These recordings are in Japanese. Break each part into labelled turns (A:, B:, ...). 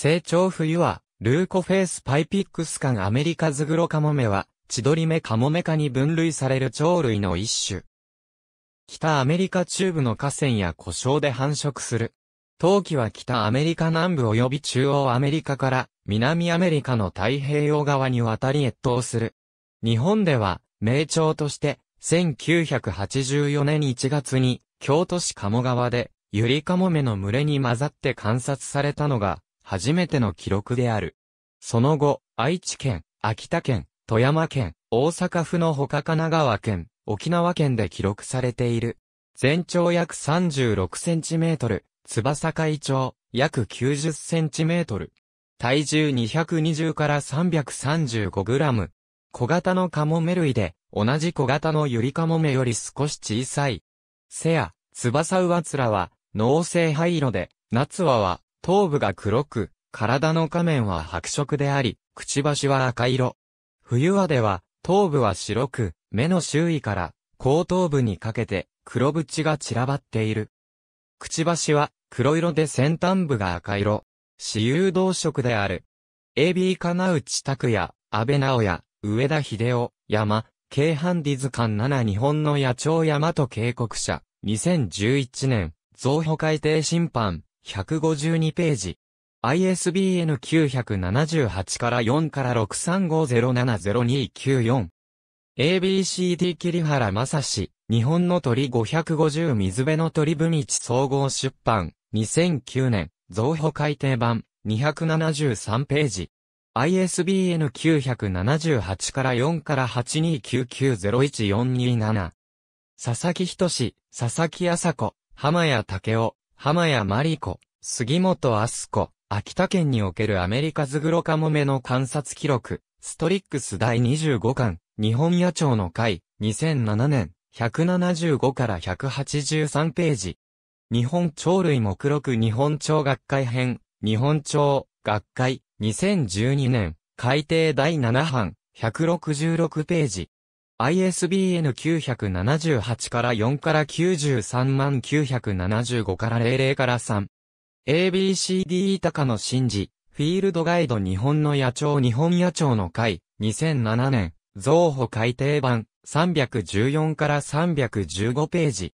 A: 成長冬は、ルーコフェースパイピックスカンアメリカズグロカモメは、チドリメカモメ科に分類される鳥類の一種。北アメリカ中部の河川や故障で繁殖する。冬季は北アメリカ南部及び中央アメリカから南アメリカの太平洋側に渡り越冬する。日本では、名鳥として、1984年1月に、京都市鴨川で、ユリカモメの群れに混ざって観察されたのが、初めての記録である。その後、愛知県、秋田県、富山県、大阪府の他神奈川県、沖縄県で記録されている。全長約36センチメートル、翼海長、約90センチメートル。体重220から335グラム。小型のカモメ類で、同じ小型のユリカモメより少し小さい。背や、翼上面は、脳性灰色で、夏はは、頭部が黒く、体の下面は白色であり、くちばしは赤色。冬はでは、頭部は白く、目の周囲から後頭部にかけて黒縁が散らばっている。くちばしは黒色で先端部が赤色。私有動色である。AB 金内拓也、安倍直也、上田秀夫、山、京阪ディズ館7日本の野鳥山と警告者、2011年、増補改定審判、152ページ。ISBN 978から4から6350700294。ABCD 桐原正史、日本の鳥550水辺の鳥文一総合出版、2009年、増補改訂版、273ページ。ISBN 978から4から829901427。佐々木仁志、佐々木麻子、浜谷武雄、浜谷真理子、杉本敦子、秋田県におけるアメリカズグロカモメの観察記録、ストリックス第25巻、日本野鳥の会、2007年、175から183ページ。日本鳥類目録日本鳥学会編、日本鳥学会、2012年、改訂第7版、166ページ。ISBN 978から4から93万975から00から3。ABCD 高野真治、フィールドガイド日本の野鳥日本野鳥の会、2007年、増補改訂版、314から315ページ。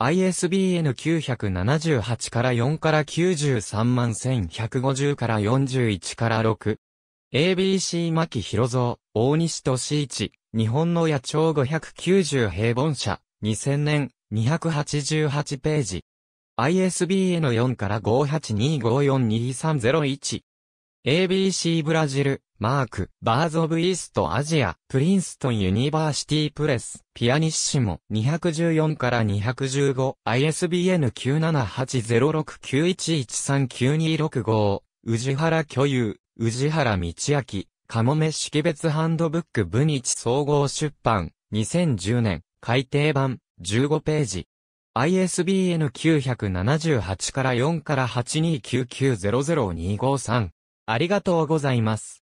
A: ISBN 978から4から93万1150から41から6。ABC 牧博蔵、大西俊一。日本の野鳥590平凡社、2000年、288ページ。ISBN 4から582542301。ABC ブラジル、マーク、バーズ・オブ・イースト・アジア、プリンストン・ユニバーシティ・プレス、ピアニッシモ、214から215、ISBN 9780691139265、宇治原巨有、宇治原道明。カモメ識別ハンドブック文一総合出版、2010年、改訂版、15ページ。ISBN 978から4から829900253。ありがとうございます。